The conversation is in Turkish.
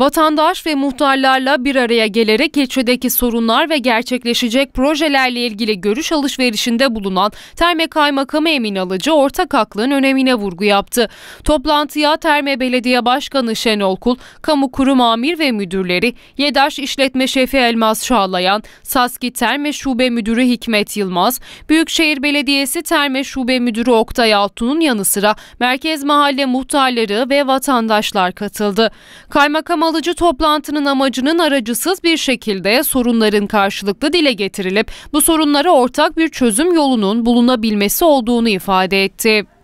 Vatandaş ve muhtarlarla bir araya gelerek ilçedeki sorunlar ve gerçekleşecek projelerle ilgili görüş alışverişinde bulunan Terme Kaymakamı Emin Alıcı ortak aklın önemine vurgu yaptı. Toplantıya Terme Belediye Başkanı Şenol Kul, kamu kurum amir ve müdürleri, YEDAŞ İşletme Şefi Elmas Çağlayan, Saski Terme Şube Müdürü Hikmet Yılmaz, Büyükşehir Belediyesi Terme Şube Müdürü Oktay Altun'un yanı sıra Merkez Mahalle muhtarları ve vatandaşlar katıldı. Kaymakam alıcı toplantının amacının aracısız bir şekilde sorunların karşılıklı dile getirilip bu sorunlara ortak bir çözüm yolunun bulunabilmesi olduğunu ifade etti.